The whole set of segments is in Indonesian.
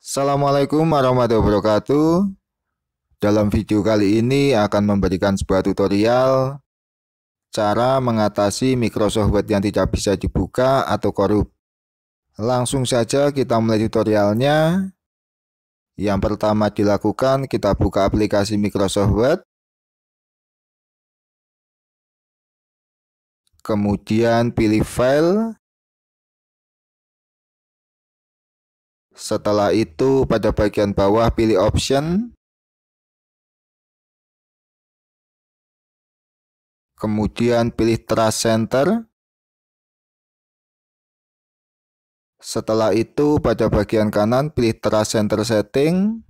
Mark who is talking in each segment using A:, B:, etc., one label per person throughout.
A: Assalamualaikum warahmatullahi wabarakatuh Dalam video kali ini akan memberikan sebuah tutorial Cara mengatasi Microsoft Word yang tidak bisa dibuka atau korup Langsung saja kita mulai tutorialnya Yang pertama dilakukan kita buka aplikasi Microsoft Word
B: Kemudian pilih file Setelah itu, pada bagian bawah pilih option. Kemudian pilih Trust Center. Setelah itu, pada bagian kanan pilih Trust Center Setting.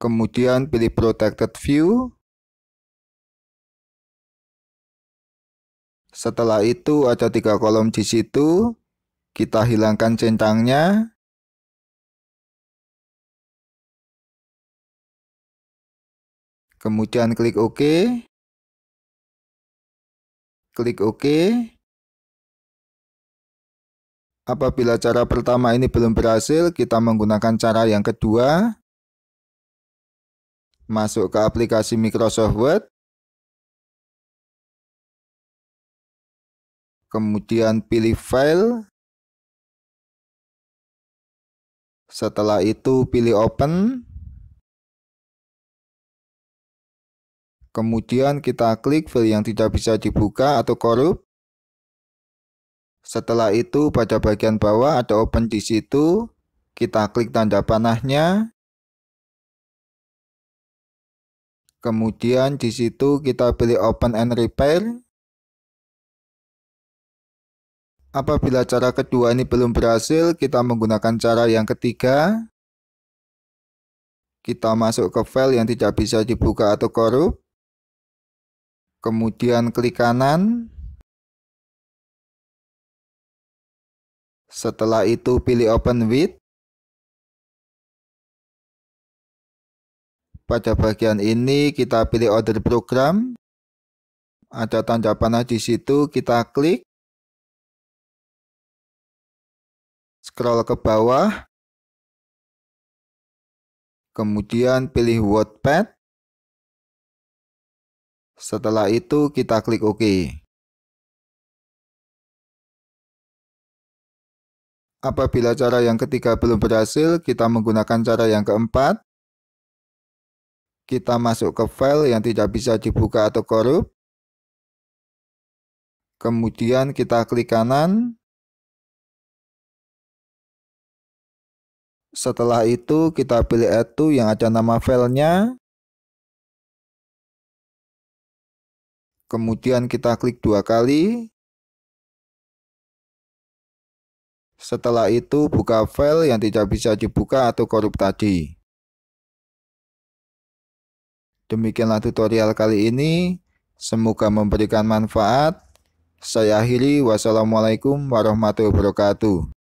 B: Kemudian pilih Protected View. Setelah itu ada tiga kolom di situ. Kita hilangkan centangnya. Kemudian klik OK. Klik OK.
A: Apabila cara pertama ini belum berhasil, kita menggunakan cara yang kedua. Masuk ke aplikasi Microsoft Word.
B: kemudian pilih file. Setelah itu pilih open. Kemudian kita klik file yang tidak
A: bisa dibuka atau korup. Setelah itu pada bagian bawah ada open di situ. Kita klik tanda panahnya. Kemudian di situ kita pilih open and repair.
C: Apabila cara kedua ini belum
A: berhasil, kita menggunakan cara yang ketiga. Kita masuk ke file yang tidak bisa dibuka atau korup. Kemudian
B: klik kanan. Setelah itu pilih open with.
C: Pada bagian ini kita pilih order program. Ada
B: tanda panah di situ, kita klik. scroll ke bawah, kemudian pilih WordPad. Setelah itu kita klik OK.
A: Apabila cara yang ketiga belum berhasil, kita menggunakan cara yang keempat. Kita masuk ke file yang tidak bisa dibuka atau korup.
C: Kemudian kita klik kanan,
B: Setelah itu kita pilih add to yang ada nama filenya. Kemudian kita klik dua kali.
A: Setelah itu buka file yang tidak bisa dibuka atau korup tadi. Demikianlah tutorial kali ini. Semoga memberikan manfaat. Saya akhiri. Wassalamualaikum warahmatullahi wabarakatuh.